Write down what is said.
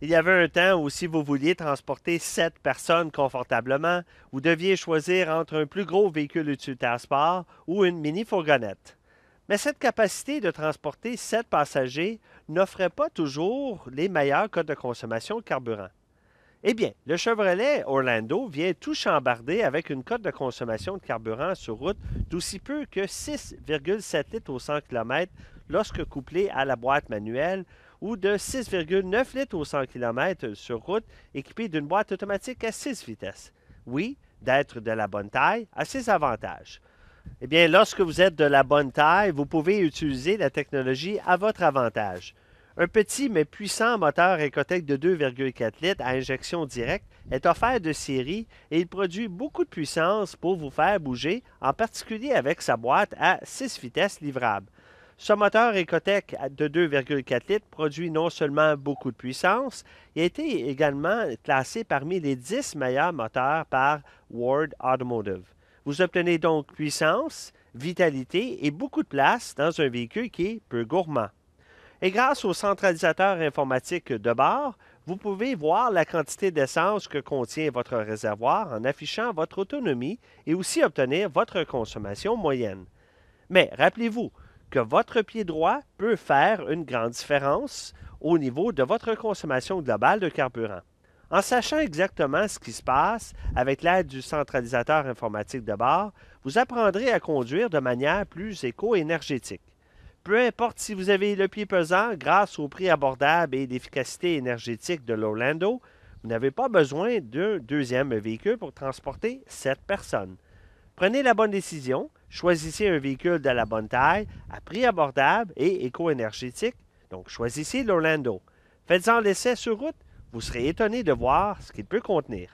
Il y avait un temps où si vous vouliez transporter sept personnes confortablement, vous deviez choisir entre un plus gros véhicule utilitaire sport ou une mini-fourgonnette. Mais cette capacité de transporter sept passagers n'offrait pas toujours les meilleurs codes de consommation de carburant. Eh bien, le Chevrolet Orlando vient tout chambarder avec une cote de consommation de carburant sur route d'aussi peu que 6,7 litres au 100 km lorsque couplé à la boîte manuelle ou de 6,9 litres au 100 km sur route équipé d'une boîte automatique à 6 vitesses. Oui, d'être de la bonne taille a ses avantages. Eh bien, lorsque vous êtes de la bonne taille, vous pouvez utiliser la technologie à votre avantage. Un petit mais puissant moteur Ecotec de 2,4 litres à injection directe est offert de série et il produit beaucoup de puissance pour vous faire bouger, en particulier avec sa boîte à 6 vitesses livrable. Ce moteur Ecotec de 2,4 litres produit non seulement beaucoup de puissance, il a été également classé parmi les 10 meilleurs moteurs par Ward Automotive. Vous obtenez donc puissance, vitalité et beaucoup de place dans un véhicule qui est peu gourmand. Et grâce au centralisateur informatique de bord, vous pouvez voir la quantité d'essence que contient votre réservoir en affichant votre autonomie et aussi obtenir votre consommation moyenne. Mais rappelez-vous, que votre pied droit peut faire une grande différence au niveau de votre consommation globale de carburant. En sachant exactement ce qui se passe avec l'aide du centralisateur informatique de bord, vous apprendrez à conduire de manière plus éco-énergétique. Peu importe si vous avez le pied pesant, grâce au prix abordable et l'efficacité énergétique de l'Orlando, vous n'avez pas besoin d'un deuxième véhicule pour transporter cette personne. Prenez la bonne décision, Choisissez un véhicule de la bonne taille, à prix abordable et éco-énergétique. Donc, choisissez l'Orlando. Faites-en l'essai sur route. Vous serez étonné de voir ce qu'il peut contenir.